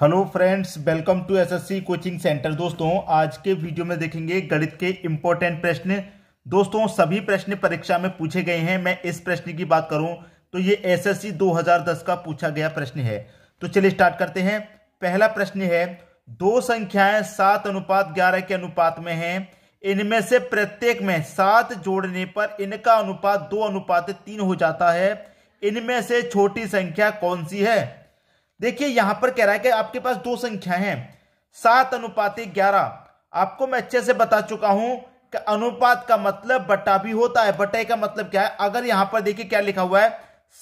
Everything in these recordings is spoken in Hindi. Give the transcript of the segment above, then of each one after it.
hello friends welcome to SSC coaching centre दोस्तों आज के वीडियो में देखेंगे गणित के इम्पोर्टेंट प्रश्न दोस्तों सभी प्रश्न परीक्षा में पूछे गए हैं मैं इस प्रश्न की बात करूं तो ये एसएससी 2010 का पूछा गया प्रश्न है तो चलिए स्टार्ट करते हैं पहला प्रश्न है दो संख्याएं सात अनुपात ग्यारह के अनुपात में है इनमें से प्रत्येक में सात जोड़ने पर इनका अनुपात दो अनुपात तीन हो जाता है इनमें से छोटी संख्या कौन सी है देखिए यहां पर कह रहा है कि आपके पास दो संख्या है सात अनुपात ग्यारह आपको मैं अच्छे से बता चुका हूं कि अनुपात का मतलब बटा भी होता है बटे का मतलब क्या है अगर यहां पर देखिए क्या लिखा हुआ है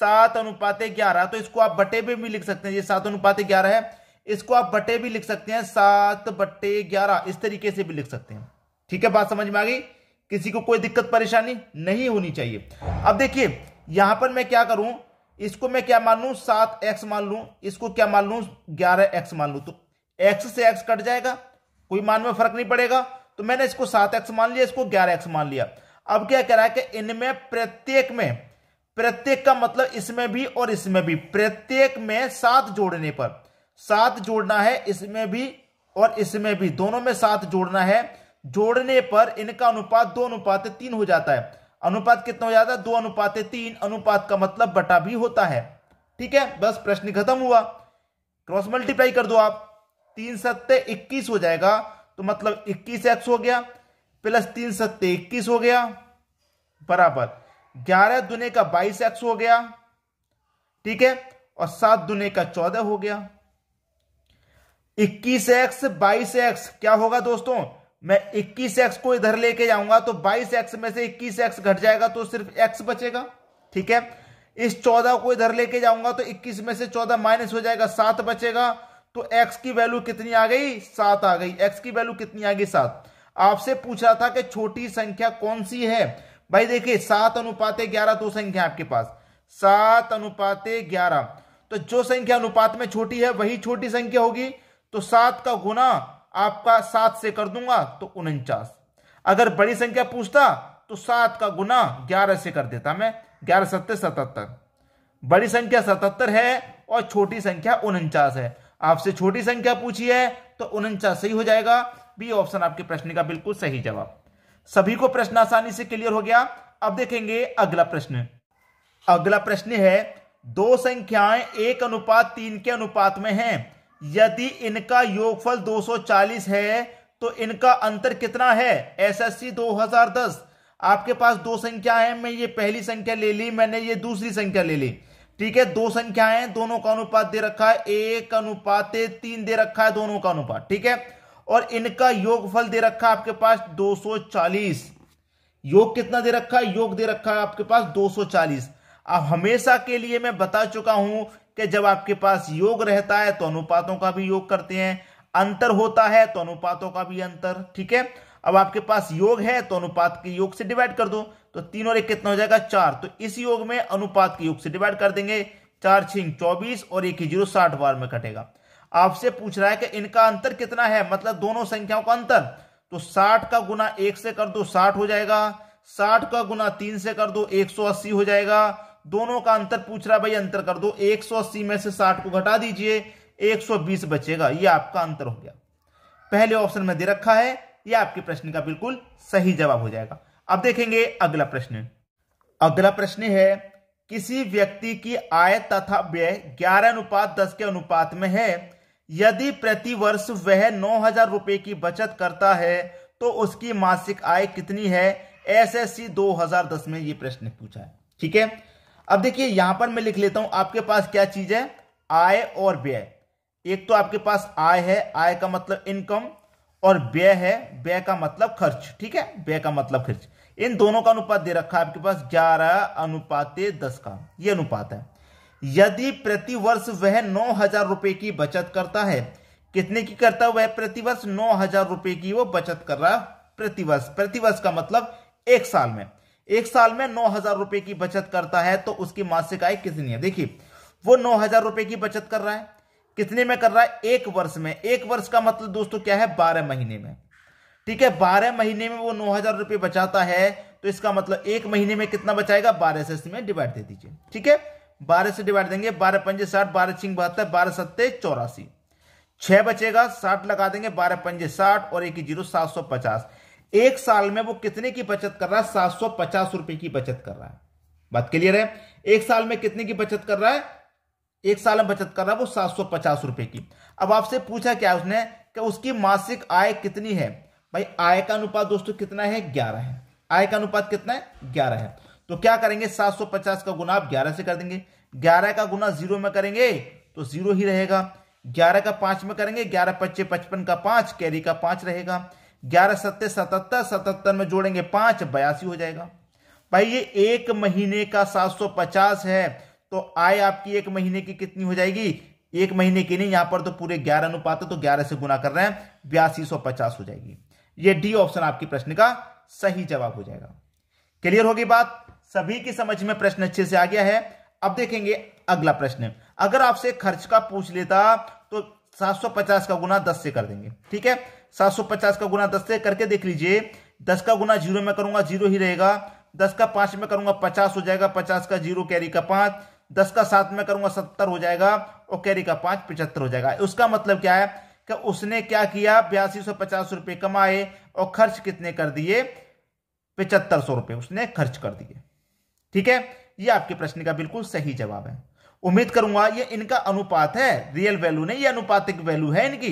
सात अनुपात ग्यारह तो इसको आप बटे भी लिख सकते हैं ये सात अनुपात ग्यारह है इसको आप बटे भी लिख सकते हैं सात बटे ग्यारह इस तरीके से भी लिख सकते हैं ठीक है बात समझ में आ गई किसी को कोई दिक्कत परेशानी नहीं होनी चाहिए अब देखिए यहां पर मैं क्या करूं इसको मैं क्या मान लू सात एक्स मान लू इसको क्या मान लू ग्यारह एक्स मान लू तो एक्स से एक्स कट जाएगा कोई मान में फर्क नहीं पड़ेगा तो मैंने इसको सात एक्स मान लिया इसको ग्यारह एक्स मान लिया अब क्या कह रहा है कि इनमें प्रत्येक में प्रत्येक का मतलब इसमें भी और इसमें भी प्रत्येक में सात जोड़ने पर सात जोड़ना है इसमें भी और इसमें भी दोनों में सात जोड़ना है जोड़ने पर इनका अनुपात दो अनुपात तीन हो जाता है अनुपात कितना हो जाता है दो अनुपात तीन अनुपात का मतलब बटा भी होता है ठीक है बस प्रश्न खत्म हुआ क्रॉस मल्टीप्लाई कर दो आप तीन सत्ते इक्कीस हो जाएगा तो मतलब इक्कीस एक्स हो गया प्लस तीन सत्ते इक्कीस हो गया बराबर ग्यारह दुने का बाईस एक्स हो गया ठीक है और सात दुने का चौदह हो गया इक्कीस एक्स बाईस एक्स क्या होगा दोस्तों मैं एक्स को इधर लेके जाऊंगा तो बाईस एक्स में से इक्कीस एक्स घट जाएगा तो सिर्फ एक्स बचेगा ठीक है इस चौदह को इधर लेके जाऊंगा तो इक्कीस में से चौदह माइनस हो जाएगा सात बचेगा तो एक्स की वैल्यू कितनी आ गई सात आ गई एक्स की वैल्यू कितनी आ गई सात आपसे पूछा था कि छोटी संख्या कौन सी है भाई देखिए सात अनुपात ग्यारह दो संख्या आपके पास सात अनुपात ग्यारह तो जो संख्या अनुपात में छोटी है वही छोटी संख्या होगी तो सात का गुना आपका सात से कर दूंगा तो उनचास अगर बड़ी संख्या पूछता तो सात का गुना ग्यारह से कर देता मैं ग्यारह सत्तर सतहत्तर बड़ी संख्या सतहत्तर है और छोटी संख्या उनचास है आपसे छोटी संख्या पूछी है तो उनचास सही हो जाएगा बी ऑप्शन आपके प्रश्न का बिल्कुल सही जवाब सभी को प्रश्न आसानी से क्लियर हो गया अब देखेंगे अगला प्रश्न अगला प्रश्न है दो संख्याएं एक अनुपात तीन के अनुपात में हैं यदि इनका योगफल 240 है तो इनका अंतर कितना है एसएससी 2010 आपके पास दो संख्या है मैं ये पहली संख्या ले ली मैंने ये दूसरी संख्या ले ली ठीक है दो संख्याएं दोनों का अनुपात दे रखा है एक अनुपात तीन दे रखा है दोनों का अनुपात ठीक है और इनका योगफल दे रखा है आपके पास 240 योग कितना दे रखा है योग दे रखा है आपके पास 240 अब हमेशा के लिए मैं बता चुका हूं कि जब आपके पास योग रहता है तो अनुपातों का भी योग करते हैं अंतर होता है तो अनुपातों का भी अंतर ठीक है अब आपके पास योग है तो अनुपात के योग से डिवाइड कर दो तो तीन और एक कितना हो जाएगा चार तो इस योग में अनुपात के योग से डिवाइड कर देंगे चार छिंग चौबीस और एक ही जीरो साठ बार में कटेगा आपसे पूछ रहा है कि इनका अंतर कितना है मतलब दोनों संख्याओं का अंतर तो साठ का गुना एक से कर दो साठ हो जाएगा साठ का गुना तीन से कर दो एक सौ अस्सी हो जाएगा दोनों का अंतर पूछ रहा है भाई अंतर कर दो 180 में से 60 को घटा दीजिए 120 बचेगा ये आपका अंतर हो गया पहले ऑप्शन में दे रखा है यह आपके प्रश्न का बिल्कुल सही जवाब हो जाएगा अब देखेंगे अगला प्रश्न अगला प्रश्न है किसी व्यक्ति की आय तथा व्यय ग्यारह अनुपात दस के अनुपात में है यदि प्रति वर्ष वह नौ हजार रुपए की बचत करता है तो उसकी मासिक आय कितनी है एसएससी 2010 में यह प्रश्न पूछा है ठीक है अब देखिए यहां पर मैं लिख लेता हूं आपके पास क्या चीज है आय और व्यय एक तो आपके पास आय है आय का मतलब इनकम और व्यय है व्यय का मतलब खर्च ठीक है व्यय का मतलब खर्च इन दोनों का अनुपात दे रखा है आपके पास ग्यारह अनुपात दस का ये अनुपात है यदि प्रति वर्ष वह नौ हजार रुपए की बचत करता है कितने की करता है वह प्रतिवर्ष नौ हजार रुपए की वो बचत कर रहा है प्रतिवर्ष प्रतिवर्ष का मतलब एक साल में एक साल में नौ हजार रुपए की बचत करता है तो उसकी मासिक आय कितनी है देखिए वो नौ हजार रुपए की बचत कर रहा है कितने में कर रहा है एक वर्ष में एक वर्ष का मतलब दोस्तों क्या है बारह महीने में ठीक है बारह महीने में वो नौ हजार रुपए बचाता है तो इसका मतलब एक महीने में कितना बचाएगा बारह से इसमें डिवाइड दे दीजिए ठीक है बारह से डिवाइड देंगे बारह पंजे साठ बारह छिंग बहत्तर बारह सत्ते चौरासी छह बचेगा साठ लगा देंगे बारह पंजे साठ और एक जीरो सात सौ पचास एक साल में वो कितने की बचत कर रहा है सात सौ पचास रुपए की बचत कर रहा है बात क्लियर है एक साल में कितने की बचत कर रहा है एक साल में बचत कर रहा है वो सात सौ पचास रुपए की अब आपसे पूछा क्या उसने कि उसकी मासिक आय कितनी है भाई आय का अनुपात दोस्तों कितना है ग्यारह है आय का अनुपात कितना है ग्यारह है तो क्या करेंगे सात सौ पचास का गुना आप ग्यारह से कर देंगे ग्यारह का गुना जीरो में करेंगे तो जीरो ही रहेगा ग्यारह का पांच में करेंगे ग्यारह पच्चीस पचपन का पांच कैरी का पांच रहेगा ग्यारह सत्ते सतहत्तर सतहत्तर में जोड़ेंगे पांच बयासी हो जाएगा भाई ये एक महीने का सात सौ पचास है तो आय आपकी एक महीने की कितनी हो जाएगी एक महीने की नहीं यहां पर तो पूरे ग्यारह अनुपात है तो ग्यारह से गुना कर रहे हैं बयासी सौ पचास हो जाएगी ये डी ऑप्शन आपके प्रश्न का सही जवाब हो जाएगा क्लियर होगी बात सभी की समझ में प्रश्न अच्छे से आ गया है अब देखेंगे अगला प्रश्न अगर आपसे खर्च का पूछ लेता तो 750 का गुना 10 से कर देंगे ठीक है 750 का गुना 10 से करके देख लीजिए 10 का गुना जीरो में करूंगा जीरो ही रहेगा 10 का पांच में करूंगा 50 हो जाएगा 50 का जीरो कैरी का पांच 10 का सात में करूंगा 70 हो जाएगा और कैरी का पांच पिछहत्तर हो जाएगा उसका मतलब क्या है कि उसने क्या किया बयासी सौ पचास कमाए और खर्च कितने कर दिए पिचहत्तर सौ उसने खर्च कर दिए ठीक है ये आपके प्रश्न का बिल्कुल सही जवाब है उम्मीद करूंगा ये इनका अनुपात है रियल वैल्यू नहीं ये अनुपातिक वैल्यू है इनकी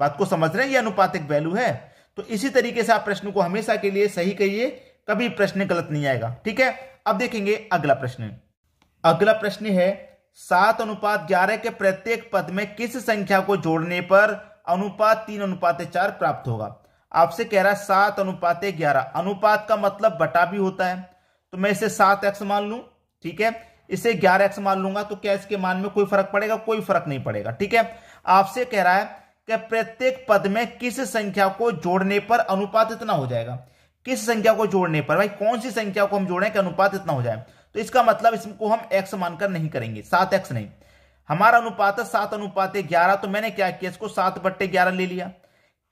बात को समझ रहे हैं ये अनुपातिक वैल्यू है तो इसी तरीके से आप प्रश्न को हमेशा के लिए सही कहिए कभी प्रश्न गलत नहीं आएगा ठीक है अब देखेंगे अगला प्रश्न अगला प्रश्न है सात अनुपात ग्यारह के प्रत्येक पद में किस संख्या को जोड़ने पर अनुपात तीन अनुपात चार प्राप्त होगा आपसे कह रहा है सात अनुपात ग्यारह अनुपात का मतलब बटा भी होता है तो मैं इसे सात एक्स मान लू ठीक है इसे ग्यारह एक्स मान लूंगा तो क्या इसके मान में कोई फर्क पड़ेगा कोई फर्क नहीं पड़ेगा ठीक है आपसे कह रहा है कि प्रत्येक पद में किस संख्या को जोड़ने पर अनुपात इतना हो जाएगा किस संख्या को जोड़ने पर भाई कौन सी संख्या को हम जोड़ें कि अनुपात इतना हो जाए तो इसका मतलब इसको हम एक्स मानकर नहीं करेंगे सात एक्स नहीं हमारा अनुपात है सात अनुपात है ग्यारह तो मैंने क्या किया इसको सात बट्टे ग्यारह ले लिया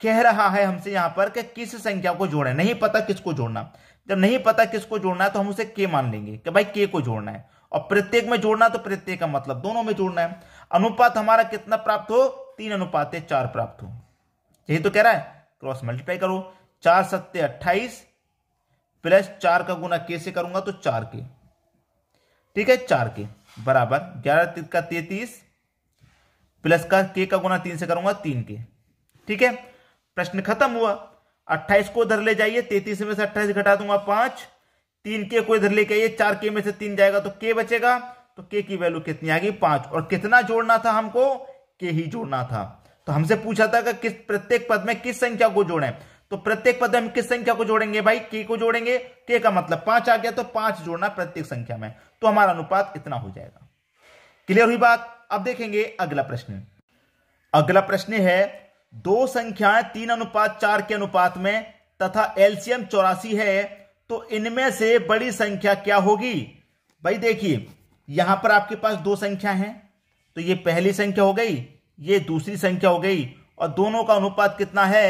कह रहा है हमसे यहां पर कि किस संख्या को जोड़े नहीं पता किसको जोड़ना जब नहीं पता किसको जोड़ना है तो हम उसे के मान लेंगे कि भाई के को जोड़ना है और प्रत्येक में जोड़ना तो प्रत्येक का मतलब दोनों में जोड़ना है अनुपात हमारा कितना प्राप्त हो तीन अनुपात चार प्राप्त हो यही तो कह रहा है क्रॉस मल्टीप्लाई करो चार सत्य अट्ठाईस प्लस चार का गुना के से करूंगा तो चार के ठीक है चार के बराबर ग्यारह का तैतीस प्लस का के का गुना तीन से करूंगा तीन के ठीक है प्रश्न खत्म हुआ अट्ठाईस को उधर ले जाइए तैतीस में से अट्ठाईस घटा दूंगा पांच तीन के को इधर लेके आइए चार के में से तीन जाएगा तो के बचेगा तो के की वैल्यू कितनी आएगी पांच और कितना जोड़ना था हमको के ही जोड़ना था तो हमसे पूछा था कि किस प्रत्येक पद में किस संख्या को जोड़ें तो प्रत्येक पद में हम किस संख्या को जोड़ेंगे भाई के को जोड़ेंगे के का मतलब पांच आ गया तो पांच जोड़ना प्रत्येक संख्या में तो हमारा अनुपात इतना हो जाएगा क्लियर हुई बात अब देखेंगे अगला प्रश्न अगला प्रश्न है दो संख्याएं तीन अनुपात चार के अनुपात में तथा एल्सियम चौरासी है तो इनमें से बड़ी संख्या क्या होगी भाई देखिए यहां पर आपके पास दो संख्या है तो ये पहली संख्या हो गई ये दूसरी संख्या हो गई और दोनों का अनुपात कितना है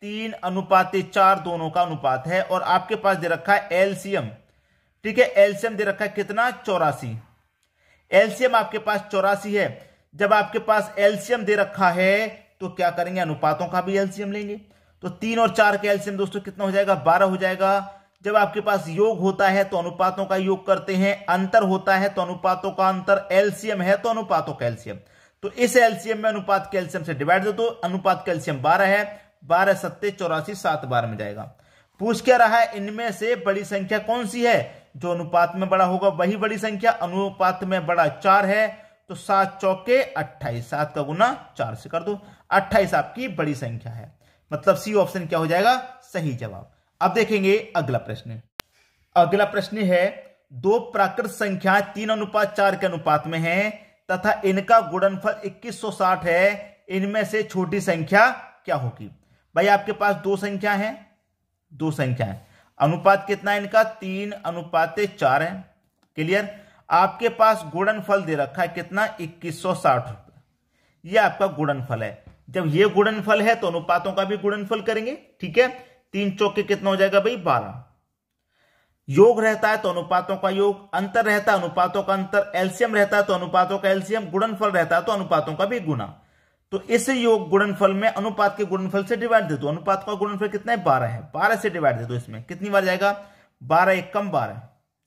तीन अनुपात चार दोनों का अनुपात है और आपके पास दे रखा है एलसीएम ठीक है एलसीएम दे रखा है कितना चौरासी एलसीएम आपके पास चौरासी है जब आपके पास एलसीएम दे रखा है तो क्या करेंगे अनुपातों का भी एलसीएम लेंगे तो तीन और चार का एलसीएम दोस्तों कितना हो जाएगा बारह हो जाएगा जब आपके पास योग होता है तो अनुपातों का योग करते हैं अंतर होता है तो अनुपातों का अंतर एल्सियम है तो अनुपातों का तो इस एल्सियम में अनुपात कैल्सियम से डिवाइड दो अनुपात कैल्शियम बारह है बारह सत्ते चौरासी सात बार में जाएगा पूछ क्या रहा है इनमें से बड़ी संख्या कौन सी है जो अनुपात में बड़ा होगा वही बड़ी संख्या अनुपात में बड़ा चार है तो सात चौके अट्ठाईस सात का गुना चार से कर दो अट्ठाईस आपकी बड़ी संख्या है मतलब सी ऑप्शन क्या हो जाएगा सही जवाब अब देखेंगे अगला प्रश्न अगला प्रश्न है दो प्राकृत संख्या तीन अनुपात चार के अनुपात में है तथा इनका गुणनफल 2160 है इनमें से छोटी संख्या क्या होगी भाई आपके पास दो संख्या है दो संख्या है अनुपात कितना है इनका तीन अनुपात चार है क्लियर आपके पास गुणनफल दे रखा है कितना इक्कीस सौ साठ रुपये यह आपका गुणनफल है जब यह गुणनफल है तो अनुपातों का भी गुणनफल करेंगे ठीक है तीन चौके कितना हो जाएगा भाई बारह योग रहता है तो अनुपातों का योग अंतर रहता है अनुपातों का अंतर एल्सियम रहता है तो अनुपातों का एल्सियम गुणनफल रहता है तो अनुपातों का भी गुना तो इस योग गुणनफल में अनुपात के गुणनफल से डिवाइड दे दो अनुपात का गुणनफल कितना है बारह है बारह से डिवाइड दे दो इसमें कितनी बार जाएगा बारह एक कम बारह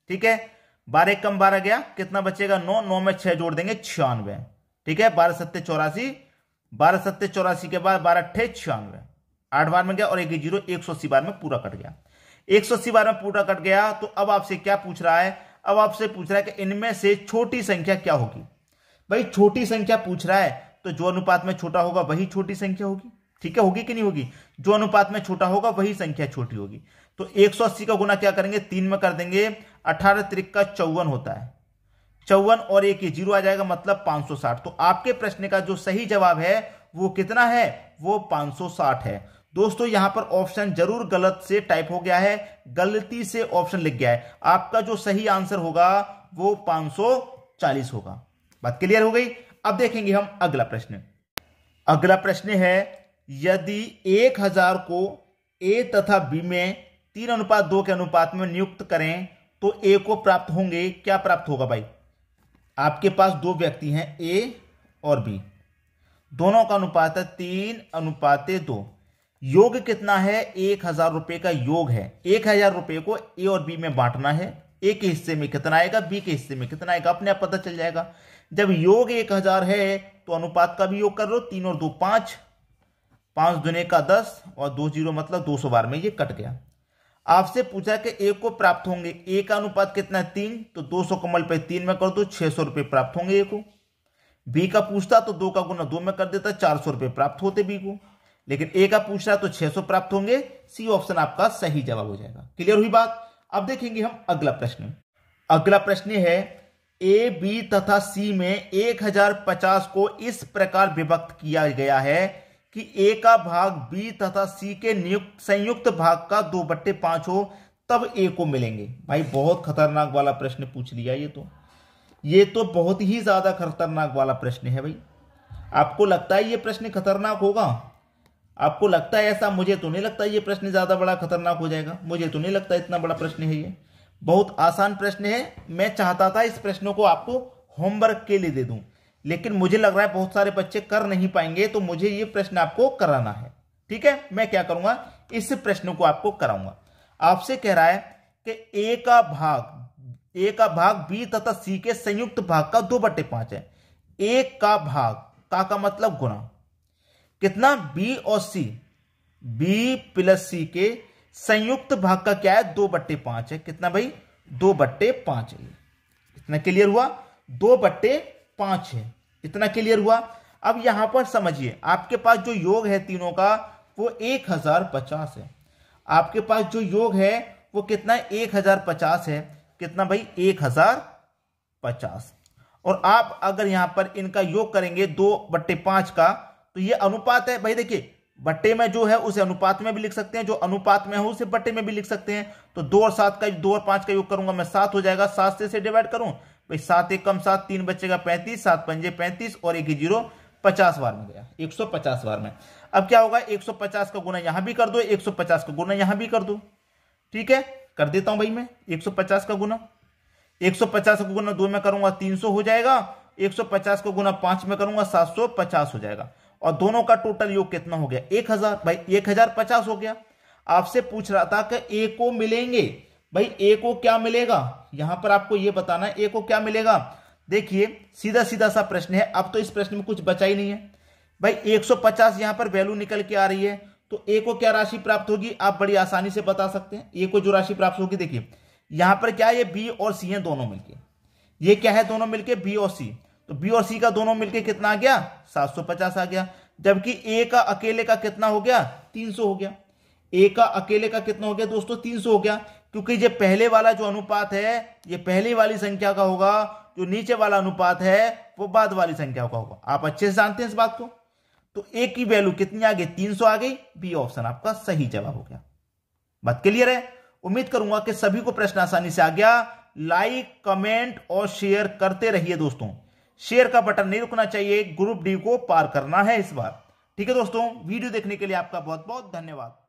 ठीक है बारह एक कम बारह गया कितना बचेगा नौ नौ में छह जोड़ देंगे छियानवे ठीक है बारह सत्ते चौरासी बारह सत्ते चौरासी के बाद बारह अट्ठे छियानवे आठ बार में गया और एक जीरो एक सौ अस्सी बार में पूरा कट गया एक सौ अस्सी बार में पूरा कट गया तो अब आपसे क्या पूछ रहा है अब आपसे पूछ रहा है कि इनमें से छोटी संख्या क्या होगी भाई छोटी संख्या पूछ रहा है तो जो अनुपात में छोटा होगा वही छोटी संख्या होगी ठीक है होगी कि नहीं होगी जो अनुपात में छोटा होगा वही संख्या छोटी होगी तो अस्सी का गुना क्या करेंगे तीन में कर देंगे अठारह त्रिक का चौवन होता है चौवन और एक ये जीरो आ जाएगा मतलब 560 तो आपके प्रश्न का जो सही जवाब है वो कितना है वो 560 है दोस्तों यहां पर ऑप्शन जरूर गलत से टाइप हो गया है गलती से ऑप्शन लिख गया है आपका जो सही आंसर होगा वो 540 होगा बात क्लियर हो गई अब देखेंगे हम अगला प्रश्न अगला प्रश्न है यदि एक हजार को ए तथा बी में तीन अनुपात दो के अनुपात में नियुक्त करें तो ए को प्राप्त होंगे क्या प्राप्त होगा भाई आपके पास दो व्यक्ति हैं ए और बी दोनों का अनुपात है तीन अनुपात दो योग कितना है एक हजार रुपए का योग है एक हजार रुपए को ए और बी में बांटना है ए के हिस्से में कितना आएगा बी के हिस्से में कितना आएगा अपने आप पता चल जाएगा जब योग एक हजार है तो अनुपात का भी योग कर लो तीन और दो पांच पांच दुने का दस और दो जीरो मतलब दो सौ बार में ये कट गया आपसे पूछा कि एक को प्राप्त होंगे ए का अनुपात कितना है तीन तो दो सौ कमल पे तीन में कर दो छह सौ रुपये प्राप्त होंगे ए को बी का पूछता तो दो का गुना दो में कर देता चार सौ रुपये प्राप्त होते बी को लेकिन ए का पूछ रहा तो 600 प्राप्त होंगे सी ऑप्शन आपका सही जवाब हो जाएगा क्लियर हुई बात अब देखेंगे हम अगला प्रश्न अगला प्रश्न है ए बी तथा सी में 1050 को इस प्रकार विभक्त किया गया है कि ए का भाग बी तथा सी के नियुक्त संयुक्त भाग का दो बट्टे पांच हो तब ए को मिलेंगे भाई बहुत खतरनाक वाला प्रश्न पूछ लिया ये तो ये तो बहुत ही ज्यादा खतरनाक वाला प्रश्न है भाई आपको लगता है ये प्रश्न खतरनाक होगा आपको लगता है ऐसा मुझे तो नहीं लगता ये प्रश्न ज्यादा बड़ा खतरनाक हो जाएगा मुझे तो नहीं लगता इतना बड़ा प्रश्न है ये बहुत आसान प्रश्न है मैं चाहता था इस प्रश्नों को आपको होमवर्क के लिए दे दूं लेकिन मुझे लग रहा है बहुत सारे बच्चे कर नहीं पाएंगे तो मुझे ये प्रश्न आपको कराना है ठीक है मैं क्या करूंगा इस प्रश्न को आपको कराऊंगा आपसे कह रहा है कि ए का भाग ए का भाग बी तथा सी के संयुक्त भाग का दो बटे पांच है ए का भाग का का मतलब गुना कितना बी और सी बी प्लस सी के संयुक्त भाग का क्या है दो बट्टे पांच है कितना भाई दो बट्टे पांच है इतना क्लियर हुआ दो बट्टे पांच है इतना क्लियर हुआ अब यहां पर समझिए आपके पास जो योग है तीनों का वो एक हजार पचास है आपके पास जो योग है वो कितना एक हजार पचास है कितना भाई एक हजार पचास और आप अगर यहां पर इनका योग करेंगे दो बट्टे पांच का तो ये अनुपात है भाई देखिए बट्टे में जो है उसे अनुपात में भी लिख सकते हैं जो अनुपात में है उसे बट्टे में भी लिख सकते हैं तो दो और सात का दो और पांच का योग करूंगा मैं सात हो जाएगा सात से से डिवाइड करूं भाई सात एक कम सात तीन बचेगा पैंतीस सात पंजे पैंतीस और एक ही जीरो पचास बार में गया एक सौ पचास बार में अब क्या होगा एक सौ पचास का गुना यहां भी कर दो एक सौ पचास का गुना यहां भी कर दो ठीक है कर देता हूं भाई मैं एक सौ पचास का गुना एक सौ पचास का गुना दो में करूंगा तीन सौ हो जाएगा एक सौ पचास का गुना पांच में करूंगा सात सौ पचास हो जाएगा और दोनों का टोटल योग कितना हो गया एक हजार भाई एक हजार पचास हो गया आपसे पूछ रहा था कि ए को मिलेंगे भाई ए को क्या मिलेगा यहां पर आपको यह बताना है ए को क्या मिलेगा देखिए सीधा सीधा सा प्रश्न है अब तो इस प्रश्न में कुछ बचा ही नहीं है भाई 150 यहां पर वैल्यू निकल के आ रही है तो ए को क्या राशि प्राप्त होगी आप बड़ी आसानी से बता सकते हैं ए को जो राशि प्राप्त होगी देखिए यहां पर क्या है ये बी और सी है दोनों मिलकर ये क्या है दोनों मिलके बी और सी तो बी और सी का दोनों मिलके कितना आ गया 750 आ गया जबकि ए का अकेले का कितना हो गया 300 हो गया ए का अकेले का कितना हो गया दोस्तों 300 हो गया क्योंकि ये पहले वाला जो अनुपात है ये पहली वाली संख्या का होगा जो नीचे वाला अनुपात है वो बाद वाली संख्या का होगा आप अच्छे से जानते हैं इस बात को तो ए की वैल्यू कितनी आ गई तीन आ गई बी ऑप्शन आपका सही जवाब हो गया बात क्लियर है उम्मीद करूंगा कि सभी को प्रश्न आसानी से आ गया लाइक कमेंट और शेयर करते रहिए दोस्तों शेयर का बटन नहीं रुकना चाहिए ग्रुप डी को पार करना है इस बार ठीक है दोस्तों वीडियो देखने के लिए आपका बहुत बहुत धन्यवाद